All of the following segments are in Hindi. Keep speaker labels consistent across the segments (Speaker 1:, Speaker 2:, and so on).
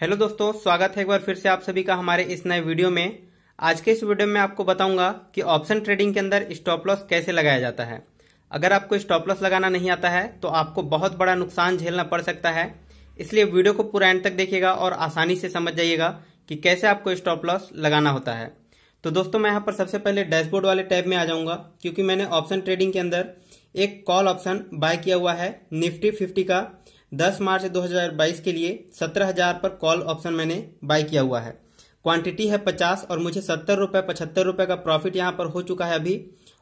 Speaker 1: हेलो दोस्तों स्वागत है एक बार फिर से आप सभी का हमारे इस नए वीडियो में आज के इस वीडियो में आपको बताऊंगा कि ऑप्शन ट्रेडिंग के अंदर स्टॉप लॉस कैसे लगाया जाता है अगर आपको स्टॉप लॉस लगाना नहीं आता है तो आपको बहुत बड़ा नुकसान झेलना पड़ सकता है इसलिए वीडियो को पूरा एंड तक देखिएगा और आसानी से समझ जाइएगा कि कैसे आपको स्टॉप लॉस लगाना होता है तो दोस्तों मैं यहाँ पर सबसे पहले डैशबोर्ड वाले टैब में आ जाऊंगा क्योंकि मैंने ऑप्शन ट्रेडिंग के अंदर एक कॉल ऑप्शन बाय किया हुआ है निफ्टी फिफ्टी का 10 मार्च 2022 के लिए 17,000 पर कॉल ऑप्शन मैंने बाय किया हुआ है क्वांटिटी है 50 और मुझे सत्तर रुपये पचहत्तर रुपये का प्रॉफिट यहाँ पर हो चुका है अभी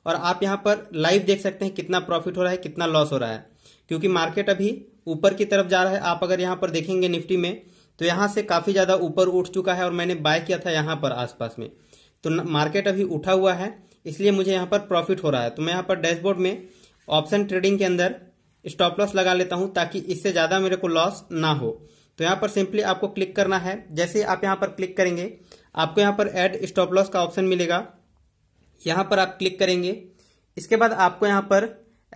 Speaker 1: और आप यहाँ पर लाइव देख सकते हैं कितना प्रॉफिट हो रहा है कितना लॉस हो रहा है क्योंकि मार्केट अभी ऊपर की तरफ जा रहा है आप अगर यहाँ पर देखेंगे निफ्टी में तो यहाँ से काफ़ी ज़्यादा ऊपर उठ चुका है और मैंने बाय किया था यहाँ पर आसपास में तो मार्केट अभी उठा हुआ है इसलिए मुझे यहाँ पर प्रॉफिट हो रहा है तो मैं यहाँ पर डैशबोर्ड में ऑप्शन ट्रेडिंग के अंदर स्टॉप लॉस लगा लेता हूं ताकि इससे ज्यादा मेरे को लॉस ना हो तो यहाँ पर सिंपली आपको क्लिक करना है जैसे आप यहाँ पर क्लिक करेंगे आपको यहाँ पर एड स्टॉप लॉस का ऑप्शन मिलेगा यहाँ पर आप क्लिक करेंगे इसके बाद आपको यहाँ पर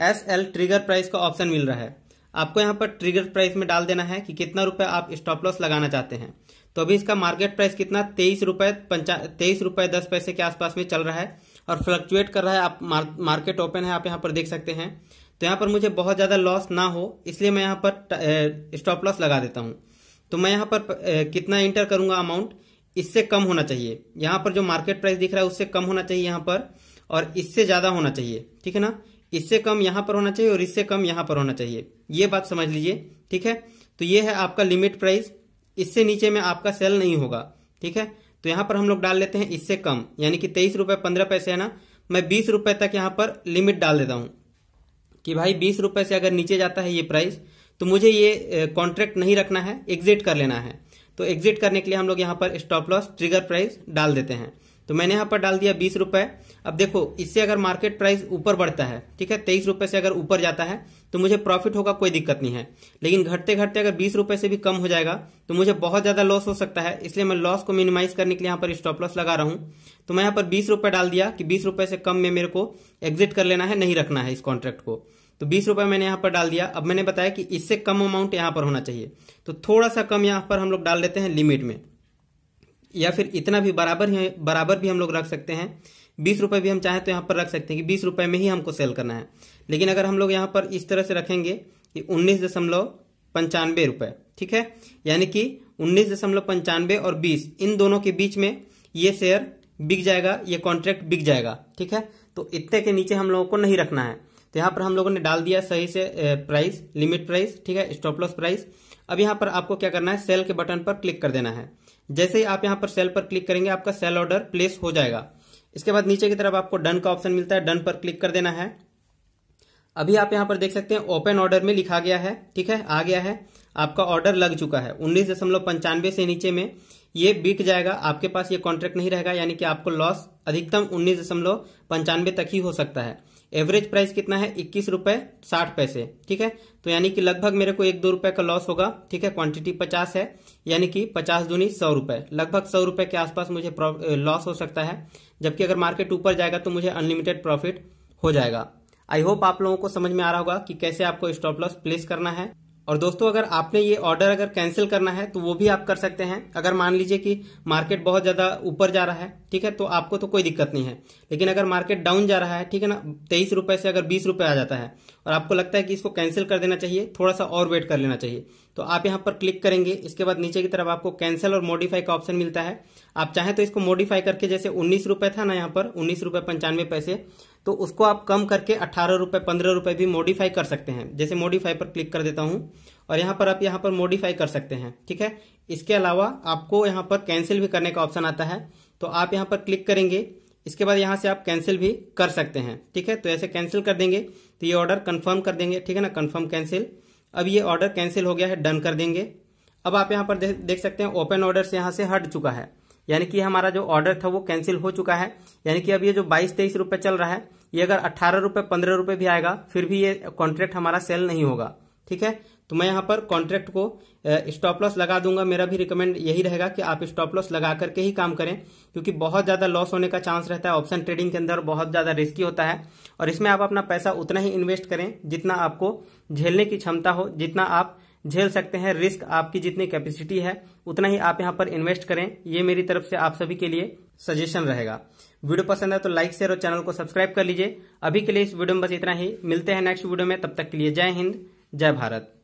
Speaker 1: एस एल ट्रिगर प्राइस का ऑप्शन मिल रहा है आपको यहाँ पर ट्रिगर प्राइस में डाल देना है कि कितना रुपए आप स्टॉप लॉस लगाना चाहते हैं तो अभी इसका मार्केट प्राइस कितना तेईस रुपए तेईस रुपए दस पैसे के आसपास में चल रहा है और फ्लक्चुएट कर रहा है आप मार्केट ओपन है आप यहाँ पर देख सकते हैं तो यहाँ पर मुझे बहुत ज़्यादा लॉस ना हो इसलिए मैं यहाँ पर स्टॉप लॉस लगा देता हूँ तो मैं यहाँ पर कितना इंटर करूँगा अमाउंट इससे कम होना चाहिए यहाँ पर जो मार्केट प्राइस दिख रहा है उससे कम होना चाहिए यहाँ पर और इससे ज़्यादा होना चाहिए ठीक है ना इससे कम यहाँ पर होना चाहिए और इससे कम यहाँ पर होना चाहिए ये बात समझ लीजिए ठीक है तो ये है आपका लिमिट प्राइस इससे नीचे में आपका सेल नहीं होगा ठीक है तो यहाँ पर हम लोग डाल लेते हैं इससे कम यानी कि तेईस रुपये पंद्रह पैसे है ना मैं बीस रुपये तक यहाँ पर लिमिट डाल देता हूँ कि भाई बीस रुपए से अगर नीचे जाता है ये प्राइस तो मुझे ये कॉन्ट्रैक्ट नहीं रखना है एग्जिट कर लेना है तो एग्जिट करने के लिए हम लोग यहाँ पर स्टॉप लॉस ट्रिगर प्राइस डाल देते हैं तो मैंने यहाँ पर डाल दिया बीस रुपए अब देखो इससे अगर मार्केट प्राइस ऊपर बढ़ता है ठीक है तेईस रुपए से अगर ऊपर जाता है तो मुझे प्रॉफिट होगा कोई दिक्कत नहीं है लेकिन घटते घटते अगर बीस रुपए से भी कम हो जाएगा तो मुझे बहुत ज्यादा लॉस हो सकता है इसलिए मैं लॉस को मिनिमाइज करने के लिए यहाँ पर स्टॉप लॉस लगा रहा हूँ तो मैं यहाँ पर बीस रुपए डाल दिया कि बीस रुपए से कम में मेरे को एग्जिट कर लेना है नहीं रखना है इस कॉन्ट्रैक्ट को तो बीस रुपए मैंने यहाँ पर डाल दिया अब मैंने बताया कि इससे कम अमाउंट यहाँ पर होना चाहिए तो थोड़ा सा कम यहाँ पर हम लोग डाल लेते हैं लिमिट में या फिर इतना भी बराबर ही बराबर भी हम लोग रख सकते हैं बीस रुपये भी हम चाहें तो यहाँ पर रख सकते हैं कि बीस रुपये में ही हमको सेल करना है लेकिन अगर हम लोग यहाँ पर इस तरह से रखेंगे कि उन्नीस दशमलव पंचानवे रुपये ठीक है यानी कि उन्नीस दशमलव पंचानवे और बीस इन दोनों के बीच में ये शेयर बिक जाएगा ये कॉन्ट्रैक्ट बिक जाएगा ठीक है तो इतने के नीचे हम लोगों को नहीं रखना है तो यहाँ पर हम लोगों ने डाल दिया सही से प्राइस लिमिट प्राइस ठीक है स्टॉप लॉस प्राइस अब यहाँ पर आपको क्या करना है सेल के बटन पर क्लिक कर देना है जैसे ही आप यहाँ पर सेल पर क्लिक करेंगे आपका सेल ऑर्डर प्लेस हो जाएगा इसके बाद नीचे की तरफ आपको डन का ऑप्शन मिलता है डन पर क्लिक कर देना है अभी आप यहाँ पर देख सकते हैं ओपन ऑर्डर में लिखा गया है ठीक है आ गया है आपका ऑर्डर लग चुका है उन्नीस दशमलव पंचानवे से नीचे में ये बिक जाएगा आपके पास ये कॉन्ट्रैक्ट नहीं रहेगा यानी कि आपको लॉस अधिकतम उन्नीस दशमलव पंचानवे तक ही हो सकता है एवरेज प्राइस कितना है इक्कीस रुपए साठ पैसे ठीक है तो यानी कि लगभग मेरे को एक दो रुपए का लॉस होगा ठीक है क्वांटिटी पचास है यानी कि पचास दूनी सौ रुपए लगभग सौ रुपए के आसपास मुझे लॉस हो सकता है जबकि अगर मार्केट ऊपर जाएगा तो मुझे अनलिमिटेड प्रॉफिट हो जाएगा आई होप आप लोगों को समझ में आ रहा होगा कि कैसे आपको स्टॉप लॉस प्लेस करना है और दोस्तों अगर आपने ये ऑर्डर अगर कैंसिल करना है तो वो भी आप कर सकते हैं अगर मान लीजिए कि मार्केट बहुत ज़्यादा ऊपर जा रहा है ठीक है तो आपको तो कोई दिक्कत नहीं है लेकिन अगर मार्केट डाउन जा रहा है ठीक है ना तेईस रुपए से अगर बीस रुपए आ जाता है और आपको लगता है कि इसको कैंसिल कर देना चाहिए थोड़ा सा और वेट कर लेना चाहिए तो आप यहाँ पर क्लिक करेंगे इसके बाद नीचे की तरफ आपको कैंसिल और मॉडिफाई का ऑप्शन मिलता है आप चाहें तो इसको मॉडिफाई करके जैसे उन्नीस रुपए था ना यहाँ पर उन्नीस रुपए पंचानवे पैसे तो उसको आप कम करके अट्ठारह रुपए पंद्रह रुपए भी मॉडिफाई कर सकते हैं जैसे मॉडिफाई पर क्लिक कर देता हूं और यहाँ पर आप यहाँ पर मॉडिफाई कर सकते हैं ठीक है इसके अलावा आपको यहाँ पर कैंसिल भी करने का ऑप्शन आता है तो आप यहाँ पर क्लिक करेंगे इसके बाद यहाँ से आप कैंसिल भी कर सकते हैं ठीक है तो ऐसे कैंसिल कर देंगे तो ये ऑर्डर कन्फर्म कर देंगे ठीक है ना कन्फर्म कैंसिल अब ये ऑर्डर कैंसिल हो गया है डन कर देंगे अब आप यहाँ पर देख सकते हैं ओपन ऑर्डर यहाँ से हट चुका है यानी कि हमारा जो ऑर्डर था वो कैंसिल हो चुका है यानी कि अब ये जो बाईस तेईस रूपये चल रहा है ये अगर अट्ठारह रूपये पंद्रह रूपये भी आएगा फिर भी ये कॉन्ट्रैक्ट हमारा सेल नहीं होगा ठीक है तो मैं यहाँ पर कॉन्ट्रैक्ट को स्टॉप लॉस लगा दूंगा मेरा भी रिकमेंड यही रहेगा कि आप स्टॉप लॉस लगा करके ही काम करें क्योंकि बहुत ज़्यादा लॉस होने का चांस रहता है ऑप्शन ट्रेडिंग के अंदर बहुत ज़्यादा रिस्की होता है और इसमें आप अपना पैसा उतना ही इन्वेस्ट करें जितना आपको झेलने की क्षमता हो जितना आप झेल सकते हैं रिस्क आपकी जितनी कैपेसिटी है उतना ही आप यहाँ पर इन्वेस्ट करें ये मेरी तरफ से आप सभी के लिए सजेशन रहेगा वीडियो पसंद है तो लाइक शेयर और चैनल को सब्सक्राइब कर लीजिए अभी के लिए इस वीडियो में बस इतना ही मिलते हैं नेक्स्ट वीडियो में तब तक के लिए जय हिंद जय भारत